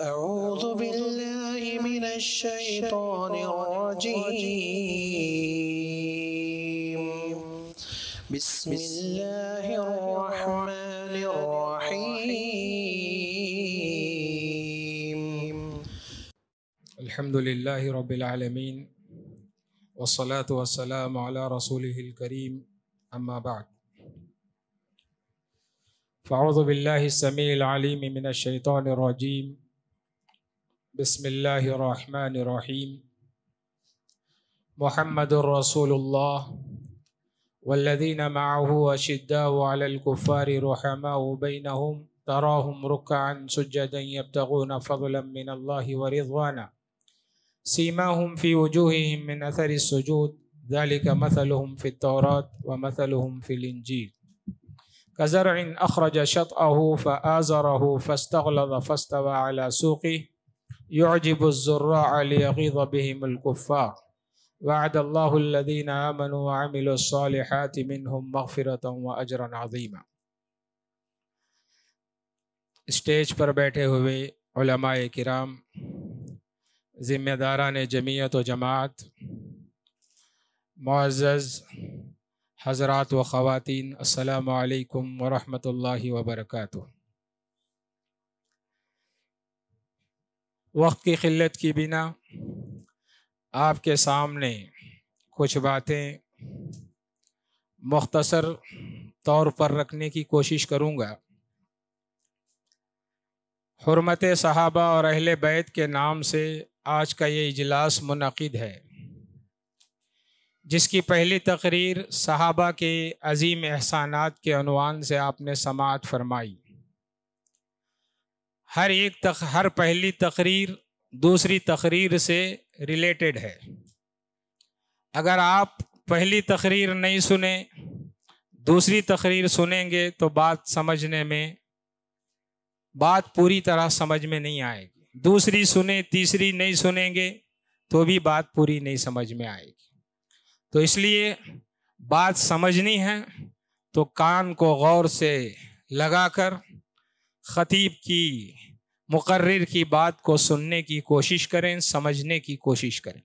أعوذ بالله من الشيطان الرجيم بسم الله الرحمن الرحيم الحمد لله رب العالمين والصلاة والسلام على رسوله الكريم أما بعد فأعوذ بالله السميع العليم من الشيطان الرجيم بسم الله الرحمن الرحيم محمد رسول الله والذين معه أشداء على الكفار رحماء بينهم تراهم ركعا سجدا يبتغون فضلا من الله ورضوانا سيماهم في وجوههم من أثر السجود ذلك مثلهم في التوراة ومثلهم في الإنجيل كزرع أخرج شطأه فآزره فاستغلظ فاستوى على سوقه يعجب الزراع ليغيظ بهم الكفار وعد الله الذين آمنوا وعملوا الصالحات منهم مغفرة وأجرا عظيما stage पर बैठे हुए उलमाए किराम ज़िम्मेदारान जमीयत व जमात मुआज़ हज़रात व ख़वातीन अस्सलाम वालेकुम वरहमतुल्लाहि वबरकatuh वक्त की किल्लत की बिना आपके सामने कुछ बातें मुख्तसर तौर पर रखने की कोशिश करूँगा हरमत सहाबा और अहल बैत के नाम से आज का ये इजलास मुनद है जिसकी पहली तकरीर सहाबा के अजीम एहसानात के अनवान से आपने समात फरमाई हर एक तक हर पहली तकरीर दूसरी तकरीर से रिलेटेड है अगर आप पहली तकरीर नहीं सुने दूसरी तकरीर सुनेंगे तो बात समझने में बात पूरी तरह समझ में नहीं आएगी दूसरी सुने तीसरी नहीं सुनेंगे तो भी बात पूरी नहीं समझ में आएगी तो इसलिए बात समझनी है तो कान को गौर से लगाकर ख़तीब की मुकर्र की बात को सुनने की कोशिश करें समझने की कोशिश करें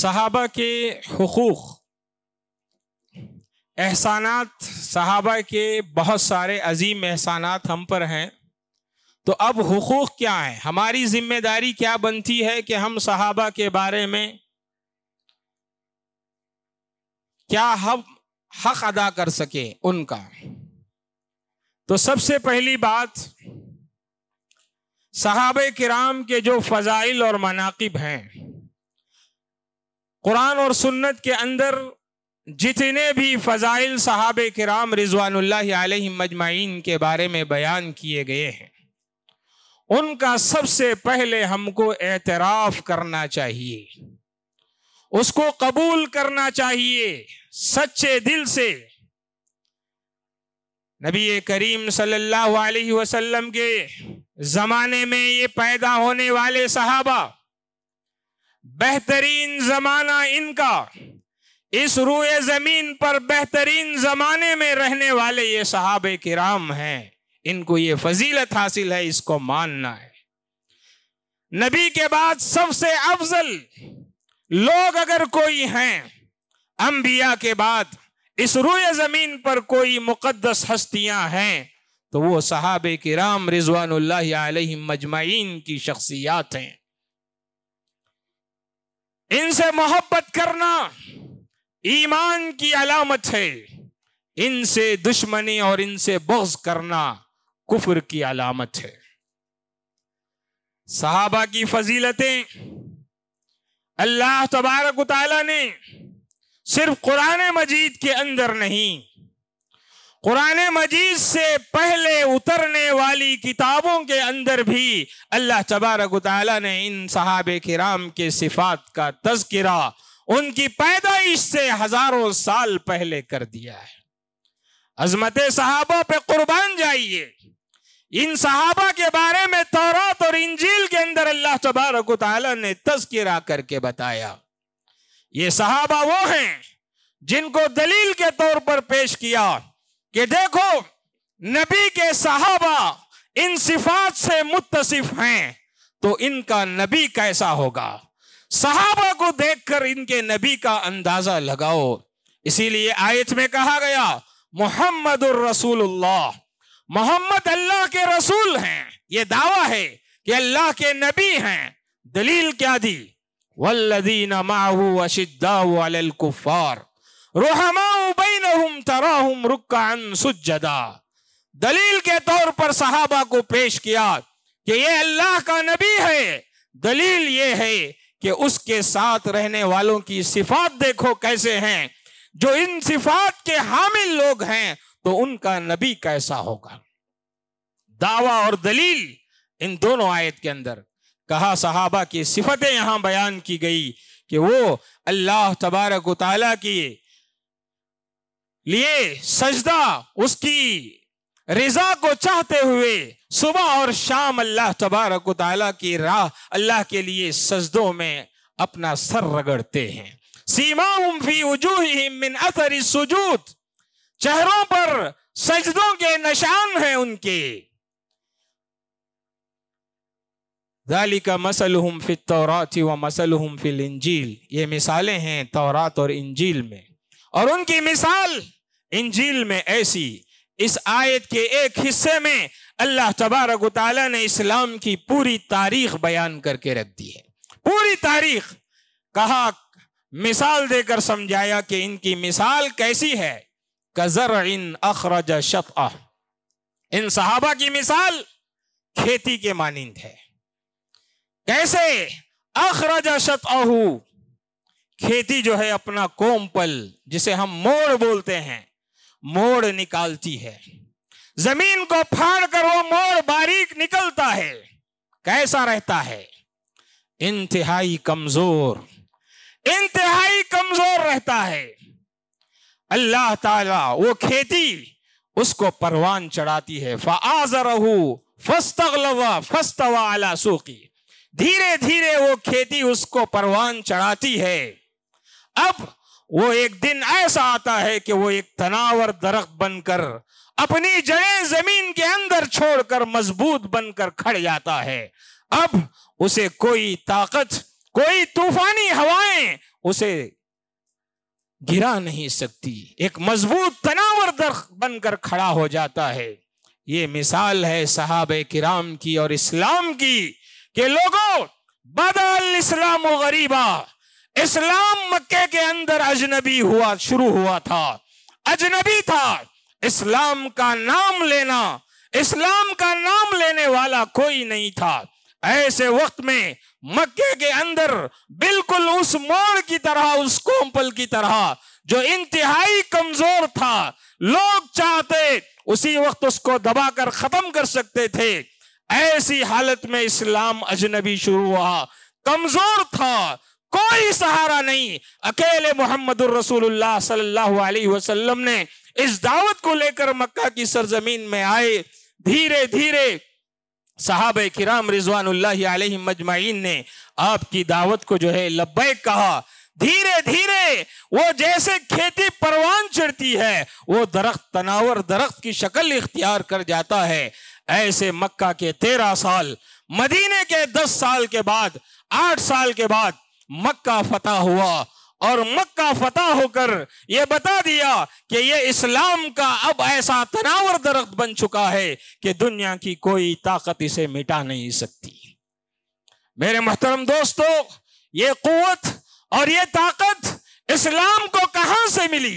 सहाबा के हकूक़ एहसानात सहाबा के बहुत सारे अजीम एहसानात हम पर हैं तो अब हकूक़ क्या है हमारी जिम्मेदारी क्या बनती है कि हम सहाबा के बारे में क्या हम हक अदा कर सके उनका तो सबसे पहली बात साहब किराम के जो फजाइल और मनाकब हैं कुरान और सुन्नत के अंदर जितने भी फजाइल साहब किराम रिजवानल्ल मजमाइन के बारे में बयान किए गए हैं उनका सबसे पहले हमको एतराफ़ करना चाहिए उसको कबूल करना चाहिए सच्चे दिल से नबी करीम सल्लल्लाहु अलैहि वसल्लम के ज़माने में ये पैदा होने वाले सहाबा बेहतरीन ज़माना इनका इस रूए ज़मीन पर बेहतरीन ज़माने में रहने वाले ये सहाब किराम हैं इनको ये फजीलत हासिल है इसको मानना है नबी के बाद सबसे अफजल लोग अगर कोई हैं अंबिया के बाद इस रूय जमीन पर कोई मुकदस हस्तियां हैं तो वो के राम रिजवान मजमाइन की शख्सियात हैं इनसे मोहब्बत करना ईमान की अलामत है इनसे दुश्मनी और इनसे बोस करना कुफर की अलामत है सहाबा की फजीलतें अल्लाह तबारक ने सिर्फ कुरान मजीद के अंदर नहीं कुरान मजीद से पहले उतरने वाली किताबों के अंदर भी अल्लाह तबारक ने इन सहाब कराम के सिफात का तस्करा उनकी पैदाइश से हजारों साल पहले कर दिया है अजमत सहाबा पे कुर्बान जाइए इन सहाबा के बारे में तौरात और इंजील के अंदर अल्लाह तबारक ने तस्करा करके बताया ये सहाबा वो हैं जिनको दलील के तौर पर पेश किया कि देखो नबी के सहाबा इन सिफात से मुतसिफ हैं तो इनका नबी कैसा होगा सहाबा को देखकर इनके नबी का अंदाजा लगाओ इसीलिए आयत में कहा गया मोहम्मद रसूलुल्लाह मोहम्मद अल्लाह के रसूल हैं ये दावा है कि अल्लाह के नबी हैं दलील क्या दी दलील के तौर पर सहाबा को पेश किया कि ये अल्लाह का नबी है दलील ये है कि उसके साथ रहने वालों की सिफात देखो कैसे है जो इन सिफात के हामिल लोग हैं तो उनका नबी कैसा होगा दावा और दलील इन दोनों आयत के अंदर कहा सहाबा की सिफतें यहाँ बयान की गई कि वो अल्लाह तबारक उतला की लिए सजदा उसकी रिजा को चाहते हुए सुबह और शाम अल्लाह तबारक उतला की राह अल्लाह के लिए सजदों में अपना सर रगड़ते हैं सीमा उम्फी वजूह मिन असर सुजूत चेहरों पर सजदों के निशान हैं उनके दालिका मसलहम फित तौरात व मसलहम फिल इंजील ये मिसालें हैं तौरात और इंजील में और उनकी मिसाल इंजील में ऐसी इस आयत के एक हिस्से में अल्लाह तबारक ताली ने इस्लाम की पूरी तारीख बयान करके रख दी है पूरी तारीख कहा मिसाल देकर समझाया कि इनकी मिसाल कैसी है कजर इन अखरज शत इन सहाबा की मिसाल खेती के मानंद है कैसे अखराजा आहू खेती जो है अपना कोमपल जिसे हम मोड़ बोलते हैं मोड़ निकालती है जमीन को फाड़ कर वो मोड़ बारीक निकलता है कैसा रहता है इंतहाई कमजोर इंतहाई कमजोर रहता है अल्लाह ताला वो खेती उसको परवान चढ़ाती है फाजरहू फस्तवा फस्तवा आला सूखी धीरे धीरे वो खेती उसको परवान चढ़ाती है अब वो एक दिन ऐसा आता है कि वो एक तनावर दरख्त बनकर अपनी जड़ें जमीन के अंदर छोड़कर मजबूत बनकर खड़ जाता है अब उसे कोई ताकत कोई तूफानी हवाएं उसे गिरा नहीं सकती एक मजबूत तनावर दर बनकर खड़ा हो जाता है ये मिसाल है साहब किराम की और इस्लाम की कि लोगों बदल इस्लाम गरीबा इस्लाम मक्के के अंदर अजनबी हुआ शुरू हुआ था अजनबी था इस्लाम का नाम लेना इस्लाम का नाम लेने वाला कोई नहीं था ऐसे वक्त में मक्के के अंदर बिल्कुल उस मोड़ की तरह उस कोम्पल की तरह जो इंतहाई कमजोर था लोग चाहते उसी वक्त उसको दबाकर खत्म कर सकते थे ऐसी हालत में इस्लाम अजनबी शुरू हुआ कमजोर था कोई सहारा नहीं अकेले मोहम्मद वसल्लम ने इस दावत को लेकर मक्का की सरजमीन में आए धीरे धीरे साहब किराम रिजवान मजमाइन ने आपकी दावत को जो है लब्बे कहा धीरे धीरे वो जैसे खेती परवान चढ़ती है वो दरख्त तनावर दरख्त की शक्ल इख्तियार कर जाता है ऐसे मक्का के तेरह साल मदीने के दस साल के बाद आठ साल के बाद मक्का फतह हुआ और मक्का फतह होकर यह बता दिया कि यह इस्लाम का अब ऐसा तनावर दरख्त बन चुका है कि दुनिया की कोई ताकत इसे मिटा नहीं सकती मेरे मोहतरम दोस्तों ये कुत और ये ताकत इस्लाम को कहां से मिली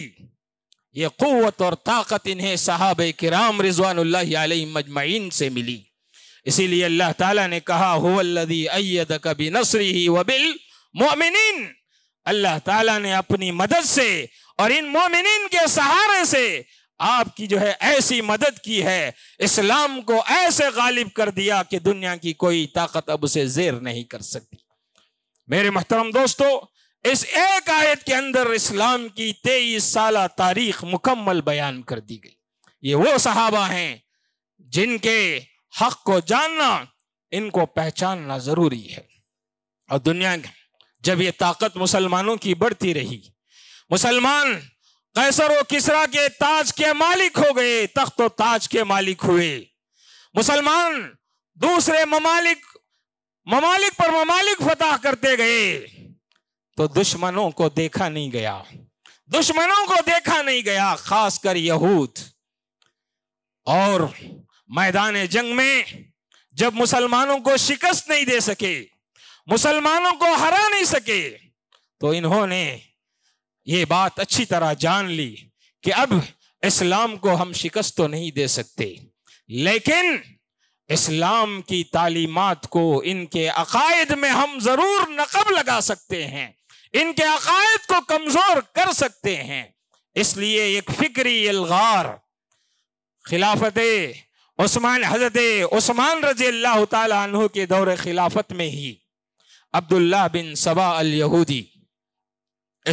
ये कुत और ताकत इन्हें साहब कराम रिजवान से मिली इसीलिए अल्लाह ताला ने कहा होदी कभी नसरी ही वबिल मोमिन अल्लाह ताला ने अपनी मदद से और इन मोमिन के सहारे से आपकी जो है ऐसी मदद की है इस्लाम को ऐसे गालिब कर दिया कि दुनिया की कोई ताकत अब उसे जेर नहीं कर सकती मेरे महतरम दोस्तों इस एक आयत के अंदर इस्लाम की तेईस साल तारीख मुकम्मल बयान कर दी गई ये वो सहाबा हैं जिनके हक को जानना इनको पहचानना जरूरी है और दुनिया जब ये ताकत मुसलमानों की बढ़ती रही मुसलमान कैसर व किसरा के ताज के मालिक हो गए तख्त व ताज के मालिक हुए मुसलमान दूसरे ममालिक ममालिक पर ममालिक फतह करते गए तो दुश्मनों को देखा नहीं गया दुश्मनों को देखा नहीं गया खासकर यहूद और मैदान जंग में जब मुसलमानों को शिकस्त नहीं दे सके मुसलमानों को हरा नहीं सके तो इन्होंने ये बात अच्छी तरह जान ली कि अब इस्लाम को हम शिकस्त तो नहीं दे सकते लेकिन इस्लाम की तालीमत को इनके अकायद में हम जरूर नकब लगा सकते हैं इनके अकायद को कमजोर कर सकते हैं इसलिए एक फिक्री अलगार खिलाफत उस्मान हजरत उस्मान रजी अल्लाह तु के दौर खिलाफत में ही अब्दुल्ला बिन सबा अल यहूदी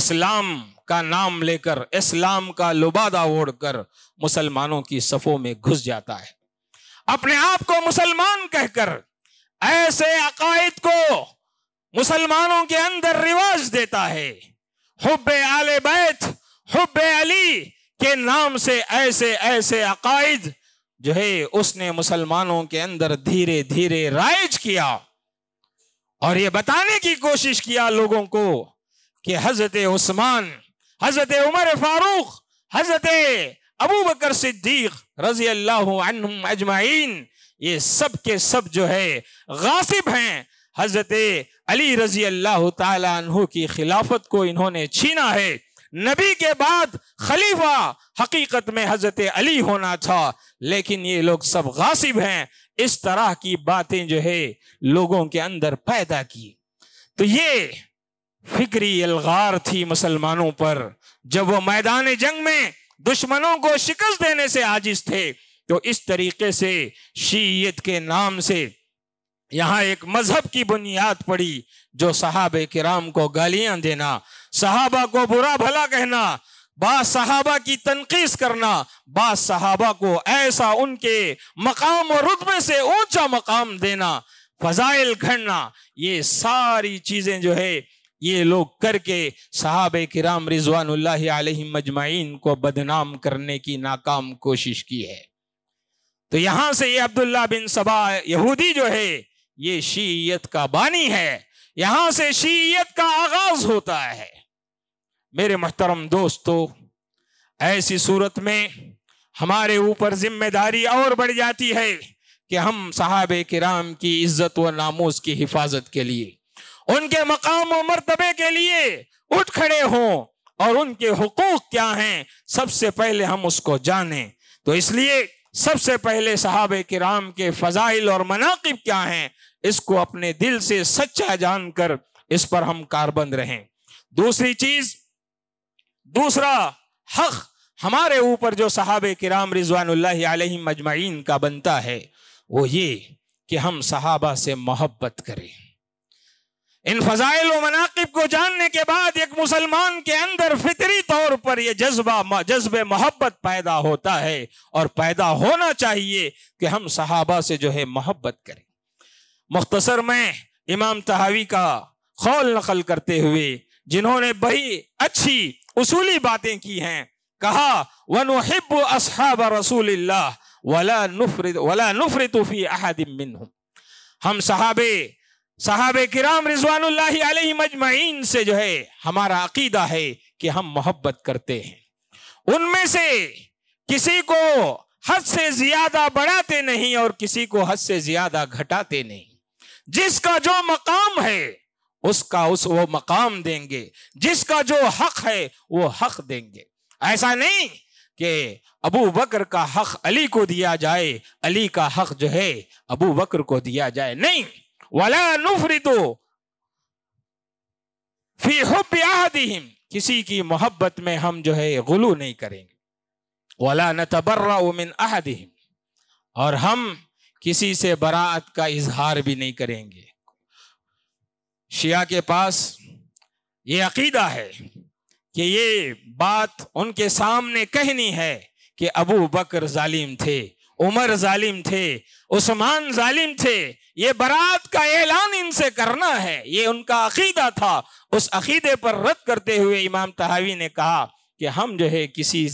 इस्लाम का नाम लेकर इस्लाम का लुबादा ओढ़कर मुसलमानों की सफ़ों में घुस जाता है अपने आप को मुसलमान कहकर ऐसे अकायद को मुसलमानों के अंदर रिवाज देता है हुब आले बैत हुब अली के नाम से ऐसे ऐसे अकायद जो है उसने मुसलमानों के अंदर धीरे धीरे राइज किया और ये बताने की कोशिश किया लोगों को कि हजरत उस्मान हजरत उमर फारूक हजरत अबू बकर सिद्दीक रजी अल्लाह अजमाइन ये सब के सब जो है गासिब हैं हजरत अली रजी अल्लाह तु की खिलाफत को इन्होंने छीना है नबी के बाद खलीफा हकीकत में हजरत अली होना था लेकिन ये लोग सब गासिब हैं इस तरह की बातें जो है लोगों के अंदर पैदा की तो ये फिक्री अलगार थी मुसलमानों पर जब वो मैदान जंग में दुश्मनों को शिकस्त देने से आजिज थे तो इस तरीके से शीयत के नाम से यहाँ एक मजहब की बुनियाद पड़ी जो साहब कराम को गालियां देना साहबा को बुरा भला कहना बाद सहाबा की तनखीस करना बाद को ऐसा उनके मकाम और रुतबे से ऊंचा मकाम देना फजाइल घड़ना ये सारी चीजें जो है ये लोग करके साहब कराम रिजवान मजमाइन को बदनाम करने की नाकाम कोशिश की है तो यहां से ये अब्दुल्ला बिन सबा यहूदी जो है ये शीयत का बानी है यहां से शीयत का आगाज होता है मेरे महतरम दोस्तों ऐसी सूरत में हमारे ऊपर जिम्मेदारी और बढ़ जाती है कि हम साहब किराम की इज्जत व नामोज की हिफाजत के लिए उनके मकाम और मरतबे के लिए उठ खड़े हों और उनके हकूक क्या हैं सबसे पहले हम उसको जाने तो इसलिए सबसे पहले साहब किराम के फजाइल और मनाकब क्या हैं इसको अपने दिल से सच्चा जानकर इस पर हम कारबंद रहें दूसरी चीज दूसरा हक हमारे ऊपर जो साहब किराम रिजवान मजमाइन का बनता है वो ये कि हम सहाबा से मोहब्बत करें इन फजाइल मनाकब को जानने के बाद एक मुसलमान के अंदर फितरी तौर पर यह जज्बा जज्ब मोहब्बत पैदा होता है और पैदा होना चाहिए कि हम सहाबा से जो है मोहब्बत करें मुख्तसर में इमाम तहावी का खौल नकल करते हुए जिन्होंने बड़ी अच्छी उसूली बातें की हैं कहा हिब अब रसूल वला नुफरत वला हम सहाबे साहब किराम रिजवान से जो है हमारा अकीदा है कि हम मोहब्बत करते हैं उनमें से किसी को हद से ज्यादा बढ़ाते नहीं और किसी को हद से ज्यादा घटाते नहीं जिसका जो मकाम है उसका उस वो मकाम देंगे जिसका जो हक है वो हक देंगे ऐसा नहीं कि अबू बकर का हक अली को दिया जाए अली का हक जो है अबू बकर को दिया जाए नहीं वाला नुफरी तो फी किसी की मोहब्बत में हम जो है गुलू नहीं करेंगे वाला न तबर्रा उमिन अहदिम और हम किसी से बरात का इजहार भी नहीं करेंगे शिया के पास ये अकीदा है कि ये बात उनके सामने कहनी है कि अबू बकर जालिम थे उमर जालिम थे उस्मान जालिम थे ये बरात का ऐलान इनसे करना है ये उनका अकीदा था उस अकीदे पर रद्द करते हुए इमाम तहावी ने कहा कि हम जो है किसी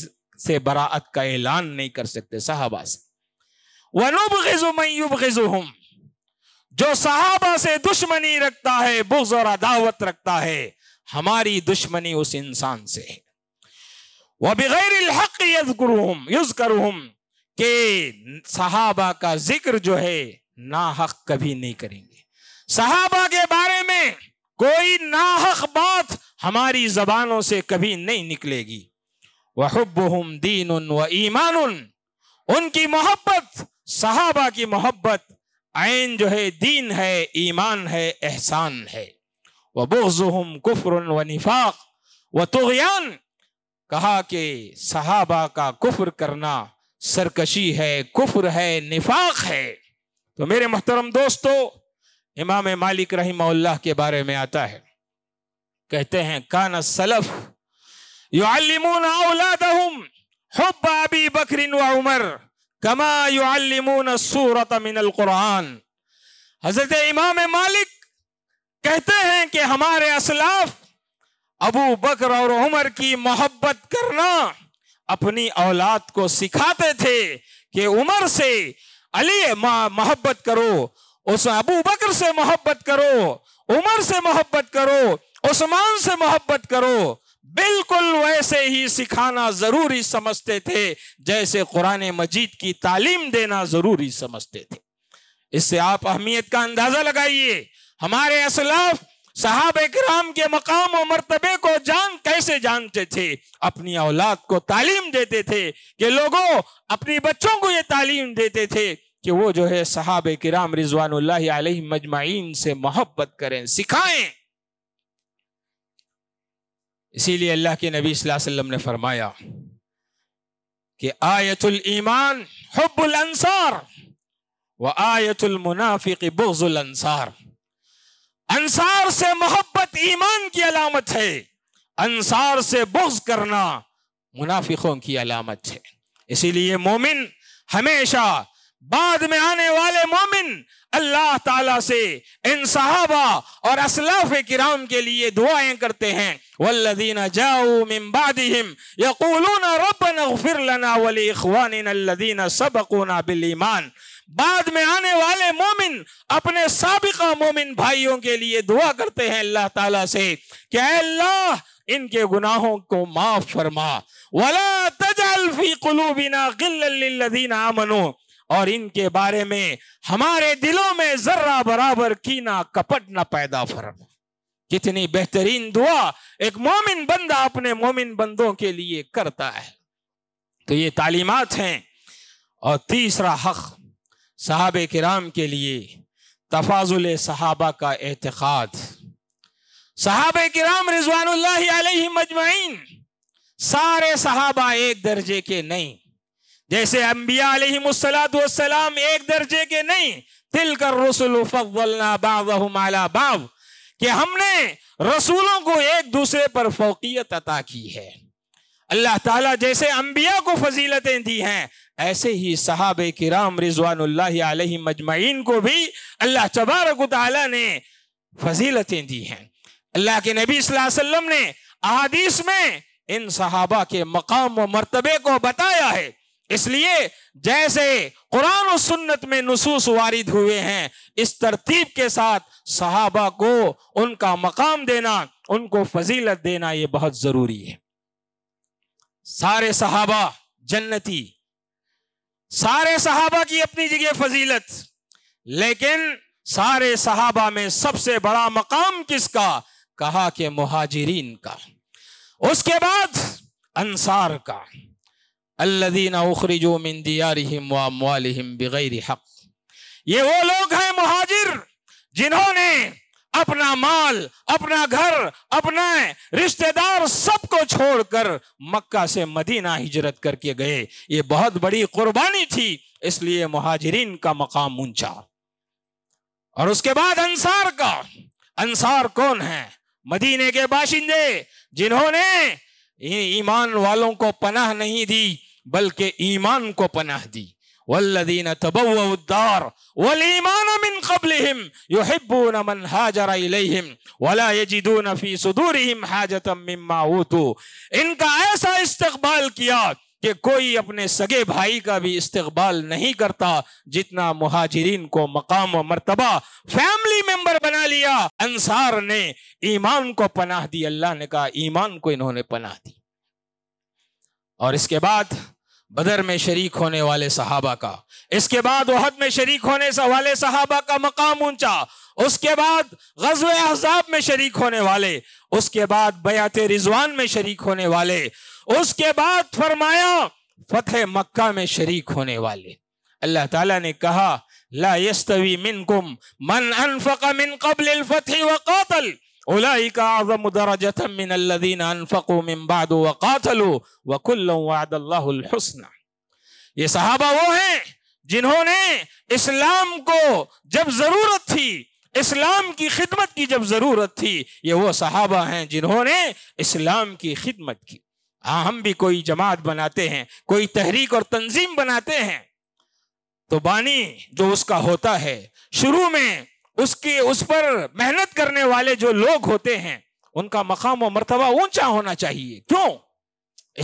से बरात का ऐलान नहीं कर सकते साहबा से वनुबजुम जो सहाबा से दुश्मनी रखता है बुग्ज और अदावत रखता है हमारी दुश्मनी उस इंसान से है वह बगैर हक यदुम युज करूम के सहाबा का जिक्र जो है ना हक कभी नहीं करेंगे सहाबा के बारे में कोई ना हक बात हमारी जबानों से कभी नहीं निकलेगी वह वहुबहुम दीन व ईमान उनकी मोहब्बत सहाबा की मोहब्बत आयन जो है दीन है ईमान है एहसान है व बोजुम कुफर व निफाक व तुगयान कहा कि सहाबा का कुफर करना सरकशी है कुफर है निफाक है तो मेरे मोहतरम दोस्तों इमाम मालिक रही के बारे में आता है कहते हैं कान सलफ औलाद हम हो बाबी बकरिन व उमर कमा सूरत मिनल कुरान हजरत इमाम मालिक कहते हैं कि हमारे असलाफ अबू बकर और उमर की मोहब्बत करना अपनी औलाद को सिखाते थे कि उमर से अली मोहब्बत करो उस अबू बकर से मोहब्बत करो उमर से मोहब्बत करो उस्मान से मोहब्बत करो बिल्कुल वैसे ही सिखाना जरूरी समझते थे जैसे कुरान मजीद की तालीम देना जरूरी समझते थे इससे आप अहमियत का अंदाजा लगाइए हमारे असलाफ साहब कराम के मकाम और मरतबे को जान कैसे जानते थे अपनी औलाद को तालीम देते थे कि लोगों अपने बच्चों को ये तालीम देते थे कि वो जो है साहब कराम रिजवान मजमाइन से मोहब्बत करें सिखाएं इसीलिए अल्लाह के नबी वसल्लम ने फरमाया कि आयतुल ईमान हब्बुल अंसार व आयतुल मुनाफिक बुजुल अंसार अंसार से मोहब्बत ईमान की अलामत है अंसार से बुज करना मुनाफिकों की अलामत है इसीलिए मोमिन हमेशा बाद में आने वाले मोमिन अल्लाह ताला से इन सहाबा और असलाफ किराम के लिए दुआएं करते हैं वल्लदीन जाऊ मिम्बादिहिम यकूलून रब्बन अगफिर लना वली इखवानिन अल्लदीन सबकुना बिल ईमान बाद में आने वाले मोमिन अपने सबका मोमिन भाइयों के लिए दुआ करते हैं अल्लाह ताला से कि अल्लाह इनके गुनाहों को माफ फरमा वला तजअल फी कुलूबिना गिल्लन लिल्लदीन आमनू और इनके बारे में हमारे दिलों में जर्रा बराबर कीना कपट ना पैदा फरमा कितनी बेहतरीन दुआ एक मोमिन बंदा अपने मोमिन बंदों के लिए करता है तो ये तालीमत हैं और तीसरा हक साहब कराम के लिए तफाजुल सहाबा का एहतिकाद साहब कराम रिजवान मजमाइन सारे सहाबा एक दर्जे के नहीं जैसे अम्बिया एक दर्जे के नहीं तिल कर रसुल कि हमने रसूलों को एक दूसरे पर फोकियत अता की है अल्लाह ताला जैसे अम्बिया को फजीलतें दी हैं ऐसे ही साहब किराम रिजवान मजमाइन को भी अल्लाह तबारक ने फजीलतें दी हैं अल्लाह के नबी वसल्लम ने आदिश में इन सहाबा के मकाम व मरतबे को बताया है इसलिए जैसे कुरान और सुन्नत में नसूस वारिद हुए हैं इस तरतीब के साथ सहाबा को उनका मकाम देना उनको फजीलत देना यह बहुत जरूरी है सारे सहाबा जन्नती सारे सहाबा की अपनी जगह फजीलत लेकिन सारे सहाबा में सबसे बड़ा मकाम किसका कहा कि मुहाजिरीन का उसके बाद अंसार का अल्लदीन उखरजो मिन दियारिहिम वालिम बग़ैर हक ये वो लोग हैं महाजिर जिन्होंने अपना माल अपना घर अपना रिश्तेदार सबको छोड़कर मक्का से मदीना हिजरत करके गए ये बहुत बड़ी कुर्बानी थी इसलिए महाजरीन का मकाम ऊंचा और उसके बाद अंसार का अंसार कौन है मदीने के बाशिंदे जिन्होंने ईमान वालों को पनाह नहीं दी बल्कि ईमान को पनाह दी वल्लदीन तबवउद्दार वल ईमान من क़ब्लहिम युहिब्बून मन हाजर इलैहिम वला यजिदून फी सुदूरिहिम हाजतम मिम्मा ऊतू इनका ऐसा इस्तकबाल किया कि कोई अपने सगे भाई का भी इस्तकबाल नहीं करता जितना मुहाजिरीन को मकाम व मरतबा फैमिली मेंबर बना लिया अंसार ने ईमान को पनाह दी अल्लाह ने कहा ईमान को इन्होंने पनाह दी और इसके बाद बदर में शरीक होने वाले सहाबा का इसके बाद वहद में शरीक होने वाले सहाबा का मकाम ऊंचा उसके बाद गजब अहजाब में शरीक होने वाले उसके बाद बयात रिजवान में शरीक होने वाले उसके बाद फरमाया फतेह मक्का में शरीक होने वाले अल्लाह ताला ने कहा ला यस्तवी मिनकुम मन अनफक मिन कबल फतेह व कातल أولئك أعظم درجة من من الذين أنفقوا بعد وقاتلوا وكل وعد الله ये सहाबा वो हैं जिन्होंने इस्लाम को जब जरूरत थी इस्लाम की खिदमत की जब जरूरत थी ये वो सहाबा हैं जिन्होंने इस्लाम की खिदमत की हाँ हम भी कोई जमात बनाते हैं कोई तहरीक और तंजीम बनाते हैं तो बानी जो उसका होता है शुरू में उसके उस पर मेहनत करने वाले जो लोग होते हैं उनका मकाम और मरतबा ऊंचा होना चाहिए क्यों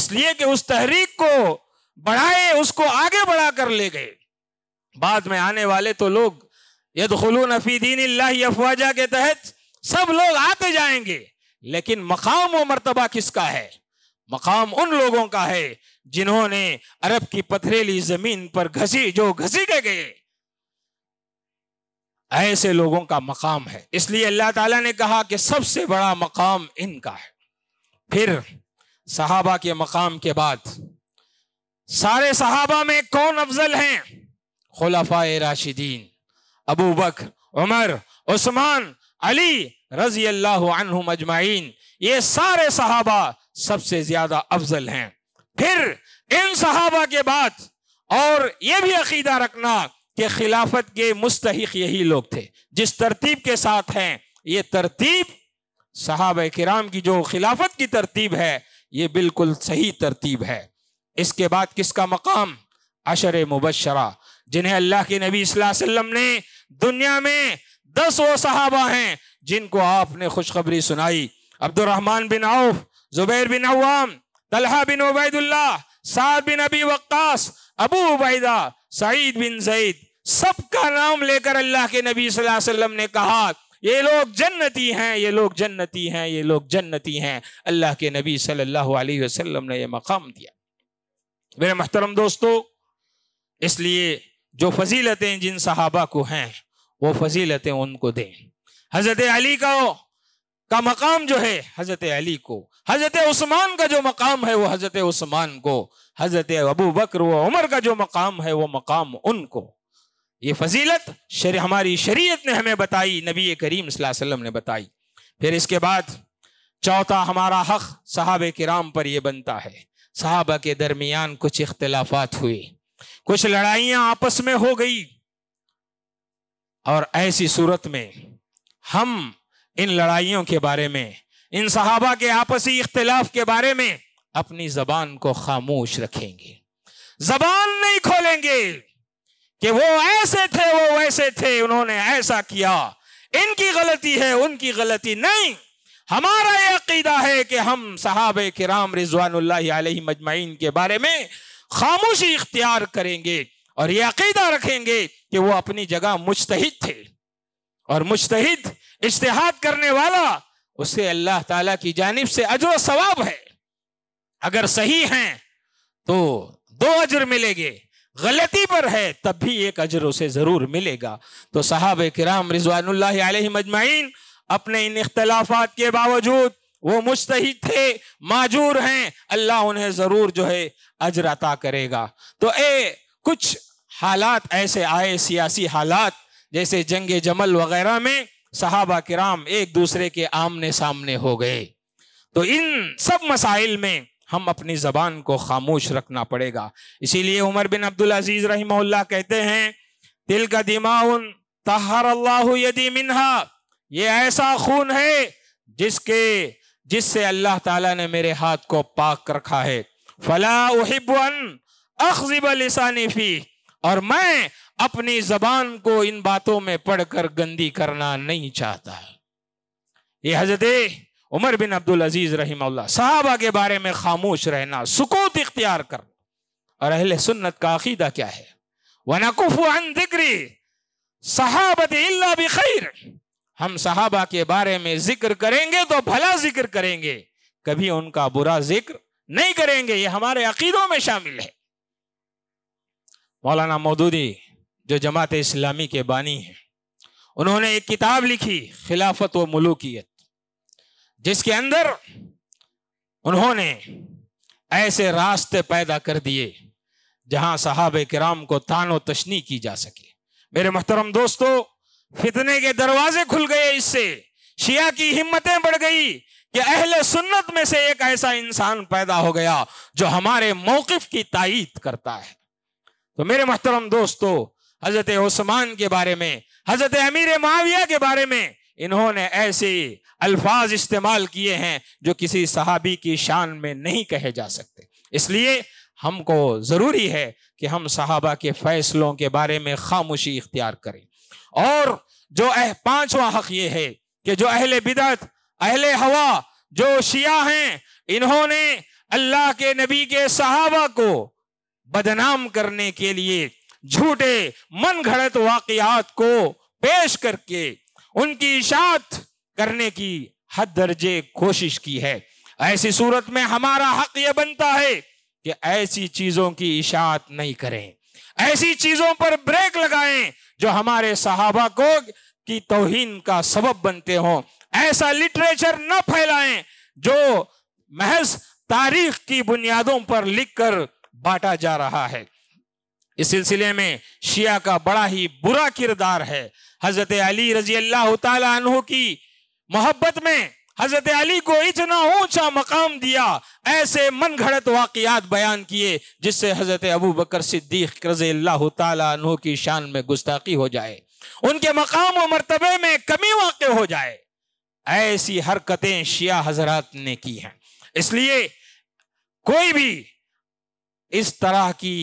इसलिए कि उस तहरीक को बढ़ाए उसको आगे बढ़ा कर ले गए बाद में आने वाले तो लोग यदखलून फी दीन अफवाजा के तहत सब लोग आते जाएंगे लेकिन मकाम व मरतबा किसका है मकाम उन लोगों का है जिन्होंने अरब की पथरेली जमीन पर घसी जो घसी के गए ऐसे लोगों का मकाम है इसलिए अल्लाह ताला ने कहा कि सबसे बड़ा मकाम इनका है फिर सहाबा के मकाम के बाद सारे सहाबा में कौन अफजल हैं खुलाफा राशिदीन अबू बकर उमर उस्मान अली रजी अल्लाह मजमाइन ये सारे सहाबा सबसे ज्यादा अफजल हैं फिर इन सहाबा के बाद और ये भी अकीदा रखना कि खिलाफत के मुस्तक यही लोग थे जिस तरतीब के साथ हैं ये तरतीब साहब कराम की जो खिलाफत की तरतीब है ये बिल्कुल सही तरतीब है इसके बाद किसका मकाम अशर मुबशरा जिन्हें अल्लाह के नबी वसल्लम ने दुनिया में दस वो सहाबा हैं जिनको आपने खुशखबरी सुनाई अब्दुलरहमान बिन आउफ जुबैर बिन अवाम तलहा बिन उबैदुल्ला साद बिन अबी वक्कास अबू उबैदा सईद बिन जईद सबका नाम लेकर अल्लाह के नबी सल्लल्लाहु अलैहि वसल्लम ने कहा ये लोग जन्नती हैं ये लोग जन्नती हैं ये लोग जन्नती हैं अल्लाह के नबी सल्लल्लाहु अलैहि वसल्लम ने ये मकाम दिया मेरे महतरम दोस्तों इसलिए जो फजीलतें जिन सहाबा को हैं वो फजीलतें उनको दें हज़रत अली का का मकाम जो है हज़रत अली को हज़रत उस्मान का जो मकाम है वो हज़रत उस्मान को हज़रत अबू बकर व उमर का जो मकाम है वो मकाम उनको ये फजीलत शर हमारी शरीयत ने हमें बताई नबी करीम वसल्लम ने बताई फिर इसके बाद चौथा हमारा हक साहब कराम पर यह बनता है साहबा के दरमियान कुछ इख्तलाफात हुए कुछ लड़ाइयां आपस में हो गई और ऐसी सूरत में हम इन लड़ाइयों के बारे में इन सहाबा के आपसी इख्तलाफ के बारे में अपनी जबान को खामोश रखेंगे जबान नहीं खोलेंगे कि वो ऐसे थे वो वैसे थे उन्होंने ऐसा किया इनकी गलती है उनकी गलती नहीं हमारा यह अकीदा है कि हम सहाब राम रिजवान के बारे में खामोशी इख्तियार करेंगे और ये अकीदा रखेंगे कि वो अपनी जगह मुश्तिद थे और मुश्तिद इश्तेहाद करने वाला उसे अल्लाह तला की जानब से अजर सवाब है अगर सही हैं तो दो अजर मिलेंगे गलती पर है तब भी एक अजर उसे ज़रूर मिलेगा तो साहब कराम अपने इन इख्तलाफात के बावजूद वो मुश्तहिद थे माजूर हैं अल्लाह उन्हें ज़रूर जो है अजर अता करेगा तो ए कुछ हालात ऐसे आए सियासी हालात जैसे जंग जमल वगैरह में सहाबा कराम एक दूसरे के आमने सामने हो गए तो इन सब मसाइल में हम अपनी जबान को खामोश रखना पड़ेगा इसीलिए उमर बिन अब्दुल अजीज रही कहते हैं दिल का दिमाउन तहर अल्लाह यदि मिनहा ये ऐसा खून है जिसके जिससे अल्लाह ताला ने मेरे हाथ को पाक रखा है फलाबन उहिबन अखजिब लिसानी फी और मैं अपनी जबान को इन बातों में पढ़कर गंदी करना नहीं चाहता ये हजरत उमर बिन अब्दुल अजीज़ रहीम साहबा के बारे में खामोश रहना सुकूत इख्तियार कर और अहल सुन्नत का अकीदा क्या है वनकुफ़न सहाबत खैर हम सहाबा के बारे में जिक्र करेंगे तो भला जिक्र करेंगे कभी उनका बुरा जिक्र नहीं करेंगे ये हमारे अकीदों में शामिल है मौलाना मौदूदी जो जमात इस्लामी के बानी हैं उन्होंने एक किताब लिखी खिलाफत व मलूकियत जिसके अंदर उन्होंने ऐसे रास्ते पैदा कर दिए जहां साहब कराम को तानो तशनी की जा सके मेरे मोहतरम दोस्तों फितने के दरवाजे खुल गए इससे शिया की हिम्मतें बढ़ गई कि अहले सुन्नत में से एक ऐसा इंसान पैदा हो गया जो हमारे मौकफ की तइद करता है तो मेरे मोहतरम दोस्तों हजरत उस्मान के बारे में हजरत अमीर माविया के बारे में इन्होंने ऐसे अल्फाज इस्तेमाल किए हैं जो किसी सहाबी की शान में नहीं कहे जा सकते इसलिए हमको ज़रूरी है कि हम सहाबा के फैसलों के बारे में खामोशी इख्तियार करें और जो अह पांचवा हक ये है कि जो अहले बिदत अहले हवा जो शिया हैं इन्होंने अल्लाह के नबी के सहाबा को बदनाम करने के लिए झूठे मन घड़त वाकयात को पेश करके उनकी इशात करने की हद दर्जे कोशिश की है ऐसी सूरत में हमारा हक यह बनता है कि ऐसी चीजों की इशात नहीं करें ऐसी चीजों पर ब्रेक लगाएं जो हमारे सहाबा को की तोहिन का सबब बनते हों ऐसा लिटरेचर न फैलाएं जो महज तारीख की बुनियादों पर लिखकर बांटा जा रहा है इस सिलसिले में शिया का बड़ा ही बुरा किरदार है हजरत अली रजी अल्लाह तु की मोहब्बत में हजरत अली को इतना ऊंचा मकाम दिया ऐसे मन घड़त वाकियात बयान किए जिससे हजरत अबू बकर सिद्दीक रजी अल्लाह तु की शान में गुस्ताखी हो जाए उनके मकाम और मरतबे में कमी वाक़ हो जाए ऐसी हरकतें शिया हजरात ने की हैं इसलिए कोई भी इस तरह की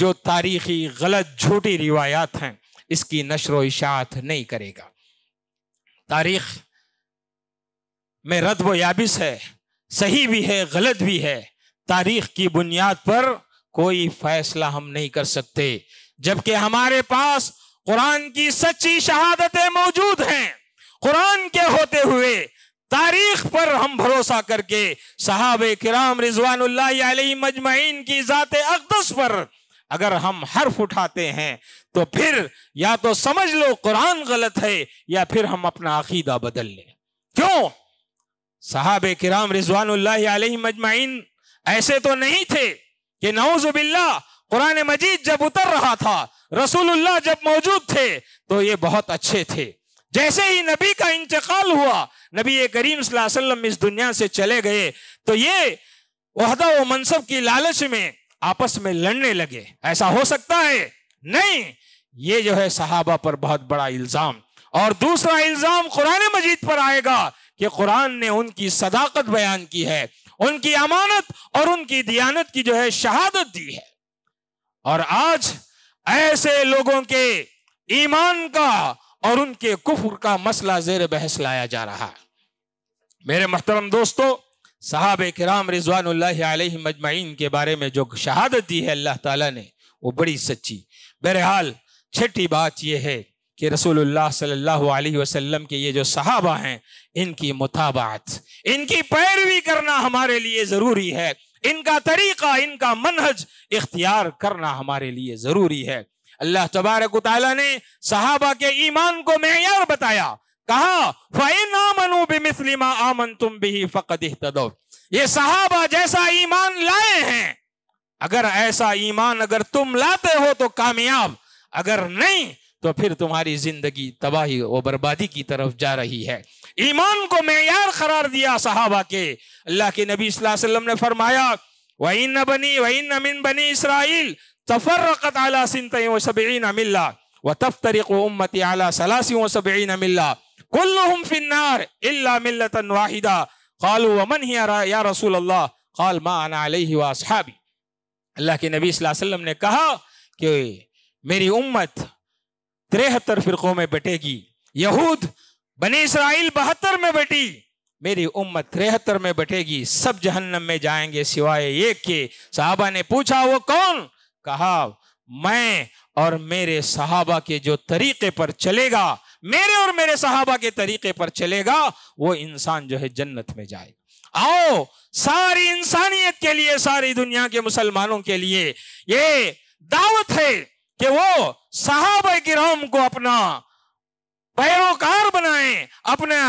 जो तारीखी गलत झूठी रिवायात हैं इसकी नशर इशात नहीं करेगा तारीख में रद व याबिस है सही भी है गलत भी है तारीख की बुनियाद पर कोई फैसला हम नहीं कर सकते जबकि हमारे पास कुरान की सच्ची शहादतें मौजूद हैं कुरान के होते हुए तारीख पर हम भरोसा करके साहब किराम रिजवान की जाते अकदस पर अगर हम हर्फ उठाते हैं तो फिर या तो समझ लो कुरान गलत है या फिर हम अपना अकीदा बदल लें क्यों साहब किराम रिजवान मजमाइन ऐसे तो नहीं थे कि नवजुबिल्ला कुरान मजीद जब उतर रहा था रसूलुल्लाह जब मौजूद थे तो ये बहुत अच्छे थे जैसे ही नबी का इंतकाल हुआ नबी करीम सलाम इस दुनिया से चले गए तो ये वहदा व मनसब की लालच में आपस में लड़ने लगे ऐसा हो सकता है नहीं ये जो है सहाबा पर बहुत बड़ा इल्ज़ाम और दूसरा इल्ज़ाम कुरान मजीद पर आएगा कि कुरान ने उनकी सदाकत बयान की है उनकी अमानत और उनकी दियानत की जो है शहादत दी है और आज ऐसे लोगों के ईमान का और उनके कुफर का मसला जेर बहस लाया जा रहा है मेरे मोहतरम दोस्तों साहब कराम रिजवान मजमाइन के बारे में जो शहादत दी है अल्लाह ताला ने वो बड़ी सच्ची बहरहाल छठी बात यह है कि रसूलुल्लाह सल्लल्लाहु अलैहि वसल्लम के ये जो सहाबा हैं इनकी मुताबात इनकी पैरवी करना हमारे लिए ज़रूरी है इनका तरीक़ा इनका मनहज इख्तियार करना हमारे लिए ज़रूरी है अल्लाह तबारक ने सहाबा के ईमान को मैार बताया कहा फ़ैन आमनु बेमिसलिमा आमन तुम भी फ़कद ये सहाबा जैसा ईमान लाए हैं अगर ऐसा ईमान अगर तुम लाते हो तो कामयाब अगर नहीं तो फिर तुम्हारी जिंदगी तबाही और बर्बादी की तरफ जा रही है ईमान को मैार करार दिया सहाबा के अल्लाह के नबी वसल्लम ने फरमाया वही न बनी वही न मिन बनी इसराइल तफरकत आला सिनतई व सबीन अमिल्ला व तफ तरीक उम्मत आला सलासी व सबीन अमिल्ला कुल्लुहुम फिन्नार इल्ला मिल्लतन वाहिदा ومن هي يا رسول الله قال ما انا عليه واصحابي لكن النبي صلى الله عليه وسلم نے کہا کہ मेरी उम्मत तिरहत्तर फिरकों में बटेगी यहूद बने इसराइल बहत्तर में बटी मेरी उम्मत तिरहत्तर में बटेगी सब जहन्नम में जाएंगे सिवाय एक के साहबा ने पूछा वो कौन कहा मैं और मेरे सहाबा के जो तरीके पर चलेगा मेरे और मेरे साहबा के तरीके पर चलेगा वो इंसान जो है जन्नत में जाएगा आओ सारी इंसानियत के लिए सारी दुनिया के मुसलमानों के लिए ये दावत है कि वो साहब किराम को अपना पैरोकार बनाए अपना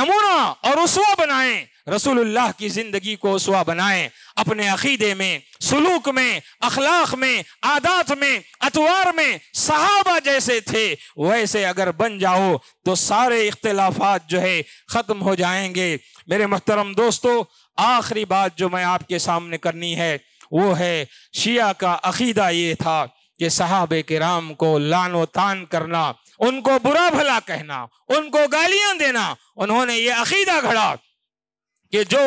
नमूना और उसवा बनाए रसूलुल्लाह की जिंदगी को उसवा बनाए अपने अकीदे में सुलूक में अखलाक में आदात में अतवार में सहाबा जैसे थे वैसे अगर बन जाओ तो सारे इख्तलाफात जो है ख़त्म हो जाएंगे मेरे मोहतरम दोस्तों आखिरी बात जो मैं आपके सामने करनी है वो है शिया का अकीदा ये था कि साहब राम को लानो तान करना उनको बुरा भला कहना उनको गालियां देना उन्होंने ये अकीदा घड़ा कि जो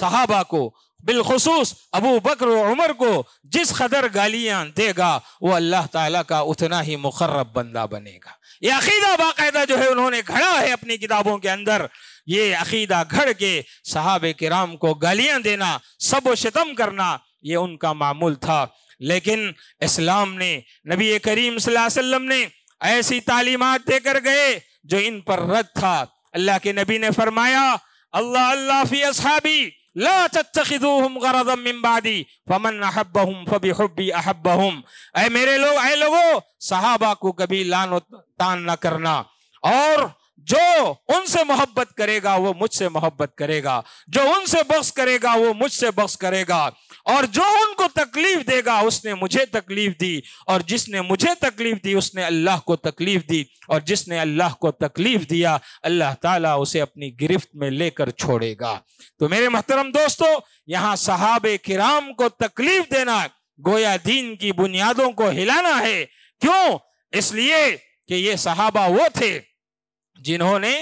साहबा को बिलखसूस अबू बकर उमर को जिस कदर गालियां देगा वो अल्लाह ताला का उतना ही मुकर्रब बंदा बनेगा ये अकीदा बाकायदा जो है उन्होंने घड़ा है अपनी किताबों के अंदर ये अकीदा घड़ के साहब राम को गालियां देना सब शतम करना ये उनका मामूल था लेकिन इस्लाम ने नबी करीम सलाम ने ऐसी तालीमत देकर गए जो इन पर रद्द था अल्लाह के नबी ने फरमाया अल्लाह अल्लाह फमन मेरे लोग लोगों को कभी लान तान ना करना और जो उनसे मोहब्बत करेगा वो मुझसे मोहब्बत करेगा जो उनसे बख्श करेगा वो मुझसे बख्श करेगा और जो उनको तकलीफ देगा उसने मुझे तकलीफ दी और जिसने मुझे तकलीफ दी उसने अल्लाह को तकलीफ दी और जिसने अल्लाह को तकलीफ दिया अल्लाह ताला उसे अपनी गिरफ्त में लेकर छोड़ेगा तो मेरे मोहतरम दोस्तों यहाँ सहाबे किराम को तकलीफ देना गोया दीन की बुनियादों को हिलाना है क्यों इसलिए कि ये सहाबा वो थे जिन्होंने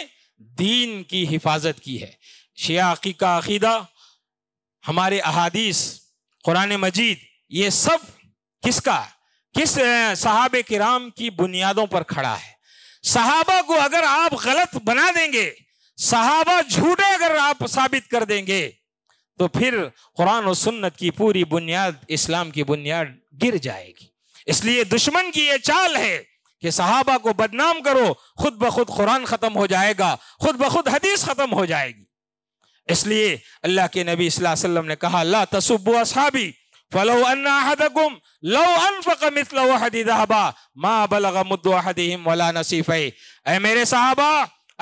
दीन की हिफाजत की है शिया का अकीदा हमारे अहादीस कुरान मजीद ये सब किसका किस साहब कराम की बुनियादों पर खड़ा है सहाबा को अगर आप गलत बना देंगे सहाबा झूठे अगर आप साबित कर देंगे तो फिर कुरान और सुन्नत की पूरी बुनियाद इस्लाम की बुनियाद गिर जाएगी इसलिए दुश्मन की ये चाल है कि सहाबा को बदनाम करो खुद ब खुद कुरान ख़त्म हो जाएगा खुद ब खुद हदीस ख़त्म हो जाएगी इसलिए अल्लाह के नबी वसल्लम ने कहा ला तसुबु असहाबी फलो अन्नाहदकुम लो अनफक मिथलो हदीदाबा माँ बलग मुद्दीम वला नसीफ ऐ मेरे साहबा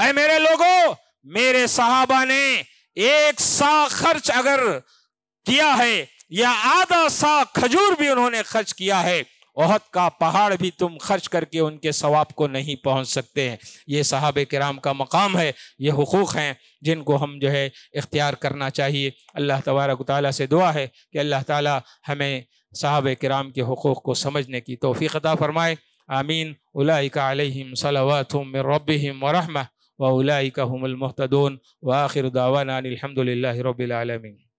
ऐ मेरे लोगो मेरे साहबा ने एक सा खर्च अगर किया है या आधा सा खजूर भी उन्होंने खर्च किया है ओहद का पहाड़ भी तुम खर्च करके उनके सवाब को नहीं पहुंच सकते हैं ये साहब कराम का मकाम है ये हकूक़ हैं जिनको हम जो है इख्तियार करना चाहिए अल्लाह तबारक ताली से दुआ है कि अल्लाह ताली हमें साहब कराम के हकूक़ को समझने की तोफ़ी अता फ़रमाए आमीन उलाम सलावतम रबम वरम व उलाइका व आखिर दावाना अलहमदिल्ला रबालमीन